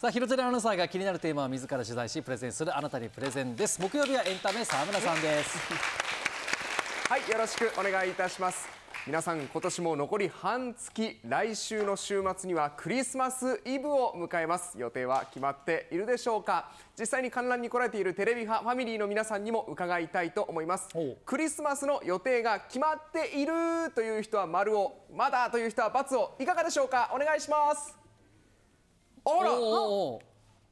さあ、広瀬アナウンサーが気になるテーマを自ら取材し、プレゼンするあなたにプレゼンです。木曜日はエンタメ、沢村さんです。はい、よろしくお願いいたします。皆さん今年も残り半月来週の週末にはクリスマスイブを迎えます予定は決まっているでしょうか実際に観覧に来られているテレビ派ファミリーの皆さんにも伺いたいと思いますクリスマスの予定が決まっているという人は丸をまだという人は×をいかがでしょうかお願いしますあら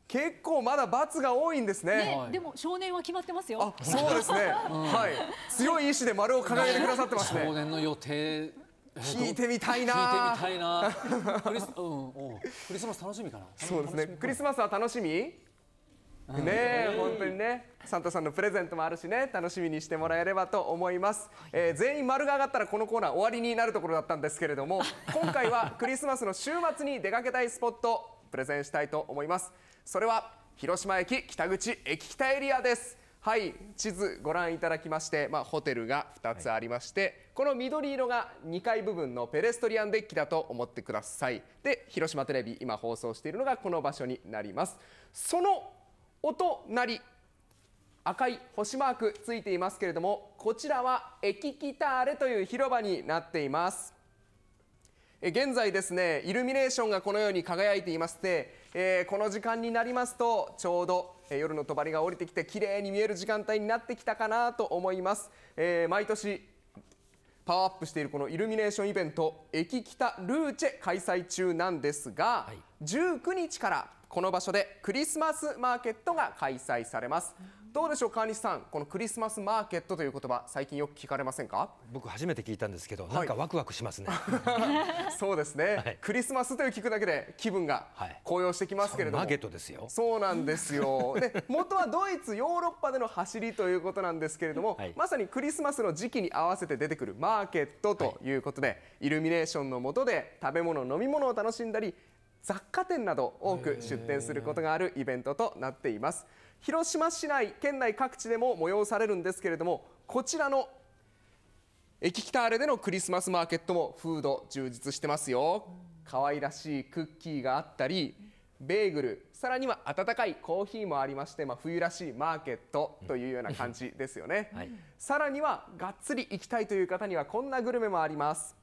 結構まだ罰が多いんですね。ねでも少年は決まってますよ。あ、そうですね。はい。強い意志で丸を掲げてくださってますね。少年の予定聞いてみたいな。聞いてみたいな。クリス、うん、クリスマス楽しみかな。そうですね。クリスマスは楽しみ？ねえ、えー、本当にねサンタさんのプレゼントもあるしね楽しみにしてもらえればと思います、えー、全員丸が上がったらこのコーナー終わりになるところだったんですけれども今回はクリスマスの週末に出かけたいスポットプレゼンしたいと思いますそれは広島駅北口駅北エリアですはい地図ご覧いただきまして、まあ、ホテルが2つありまして、はい、この緑色が2階部分のペレストリアンデッキだと思ってくださいで広島テレビ今放送しているのがこの場所になりますそのお隣赤い星マークついていますけれどもこちらは駅北アレという広場になっています現在ですねイルミネーションがこのように輝いていまして、えー、この時間になりますとちょうど夜の帳が降りてきて綺麗に見える時間帯になってきたかなと思います、えー、毎年パワーアップしているこのイルミネーションイベント駅北ルーチェ開催中なんですが、はい、19日からこの場所でクリスマスマーケットが開催されます、どうでしょう川西さんこのクリスマスマーケットという言葉最近よく聞かれませんか僕初めて聞いたんですけど、はい、なんかワクワクしますね そうですね、はい、クリスマスという聞くだけで気分が高揚してきますけれども、はい、マーケットですよそうなんですよ で元はドイツヨーロッパでの走りということなんですけれども、まさにクリスマスの時期に合わせて出てくるマーケットということで、イルミネーションの下で食べ物飲み物を楽しんだり雑貨店など多く出店することがあるイベントとなっています。広島市内県内各地でも催されるんですけれどもこちらの駅北アレでのクリスマスマーケットもフード充実してますよ可愛らしいクッキーがあったりベーグルさらには温かいコーヒーもありまして、まあ、冬らしいマーケットというような感じですよね、はい、さらにはがっつり行きたいという方にはこんなグルメもあります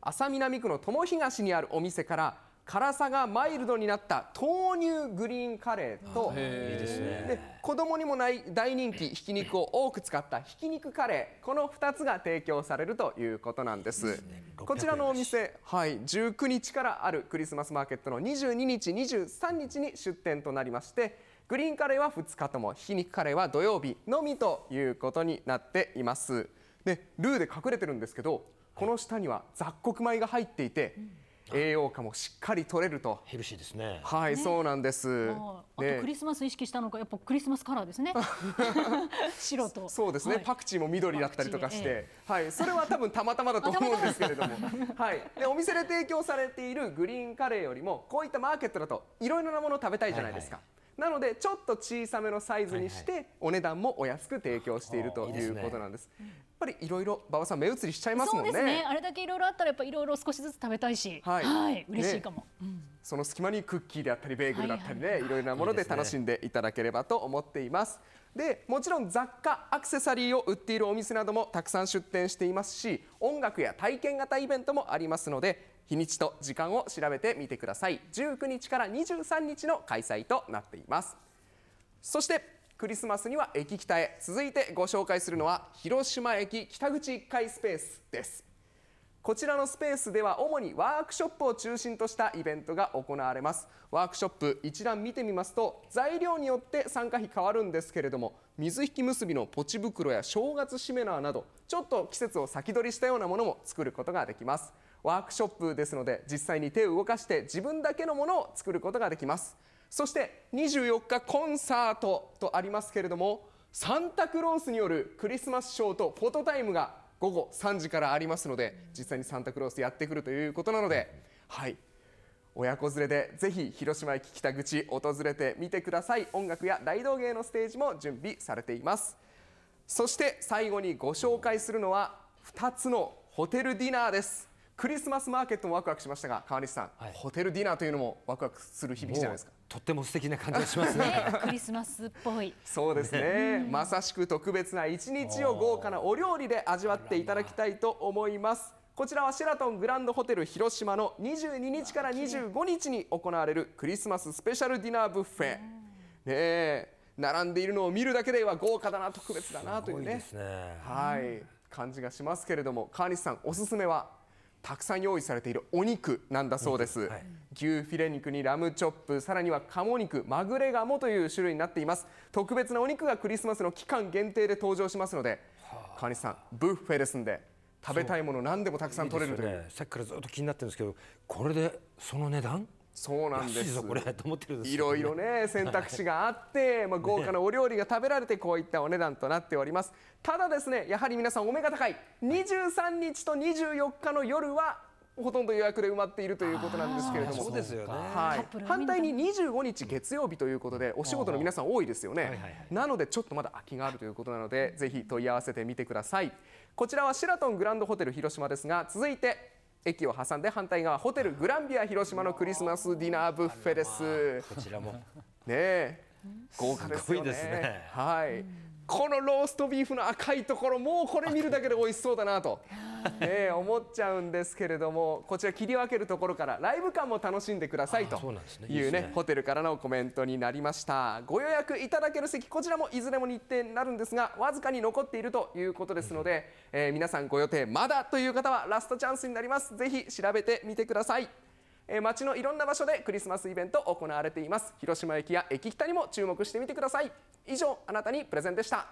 浅南区の友東にあるお店から辛さがマイルドになった豆乳グリーンカレーとで子供にもない大人気ひき肉を多く使ったひき肉カレーこの2つが提供されるということなんです、ね、こちらのお店、はい、19日からあるクリスマスマーケットの22日23日に出店となりましてグリーンカレーは2日ともひき肉カレーは土曜日のみということになっていますでルーで隠れてるんですけどこの下には雑穀米が入っていて、うん栄養価もしっかり取れるとヘルシーですねはい、ねそうなんですあとクリスマス意識したのかやっぱクリスマスカラーですね 白とそうですね、はいパクチーも緑だったりとかして、えはい、それは多分たまたまだと思うんですけれども、はい、でお店で提供されているグリーンカレーよりもこういったマーケットだといろいろなものを食べたいじゃないですか。はいなのでちょっと小さめのサイズにして、お値段もお安く提供しているということなんです。ぱりいろいろ馬場さん目移りしちゃいますもんね。ねあれだけいろいろあったらやっぱいろいろ少しずつ食べたいし、はい、はい、嬉しいかも、ねうん、その隙間にクッキーであったりベーグルだったりね、はいろ、はいろなもので楽しんでいただければと思っています。でもちろん雑貨アクセサリーを売っているお店などもたくさん出店していますし音楽や体験型イベントもありますので日にちと時間を調べてみてください19日から23日の開催となっていますそしてクリスマスには駅北へ続いてご紹介するのは広島駅北口1階スペースですこちらのスペースでは主にワークショップを中心としたイベントが行われますワークショップ一覧見てみますと材料によって参加費変わるんですけれども水引き結びのポチ袋や正月しめ縄などちょっと季節を先取りしたようなものも作ることができますワークショップですので実際に手を動かして自分だけのものを作ることができますそして24日コンサートとありますけれどもサンタクロースによるクリスマスショーとフォトタイムが午後3時からありますので実際にサンタクロースやってくるということなので、はい、親子連れでぜひ広島駅北口訪れてみてください音楽や大道芸のステージも準備されていますそして最後にご紹介するのは2つのホテルディナーですクリスマスマーケットもワクワクしましたが川西さん、はい、ホテルディナーというのもワクワクする響きじゃないですかとっても素敵な感じがしますねね、クリスマスっぽいそうですね、ね、まさしく特別な一日を豪華なお料理で味わっていただきたいと思いますこちらはシェラトングランドホテル広島の22日から25日に行われるクリスマススペシャルディナーブッフェ。ねえ、並んでいるのを見るだけでは豪華だな、特別だなというね、ねはい、感じがしますけれども、川西さん、おすすめはたくさん用意されているお肉なんだそうです、はい、牛フィレ肉にラムチョップさらには鴨肉まぐれ鴨という種類になっています特別なお肉がクリスマスの期間限定で登場しますので川西さんブッフェですんで食べたいもの何でもたくさん取れるという、ね、さっきからずっと気になってるんですけどこれでその値段そうなんですこれと思ってるんです、いろいろね選択肢があって、まあ、豪華なお料理が食べられてこういったお値段となっておりますただですねやはり皆さんお目が高い23日と24日の夜はほとんど予約で埋まっているということなんですけれども、そうですよね、はい、反対に25日月曜日ということで、お仕事の皆さん多いですよね、なのでちょっとまだ空きがあるということなので、ぜひ問い合わせてみてください。こちらはシェラトングランドホテル広島ですが、続いて駅を挟んで反対側ホテルグランビア広島のクリスマスディナーブッフェです。こちらもね豪華ですよね。いですねはい。このローストビーフの赤いところもうこれ見るだけで美味しそうだなと、ね、思っちゃうんですけれどもこちら切り分けるところからライブ感も楽しんでくださいというねホテルからのコメントになりましたご予約いただける席こちらもいずれも日程になるんですがわずかに残っているということですので、え皆さんご予定まだという方はラストチャンスになりますぜひ調べてみてください。え街のいろんな場所でクリスマスイベント行われています広島駅や駅北にも注目してみてください以上あなたにプレゼンでした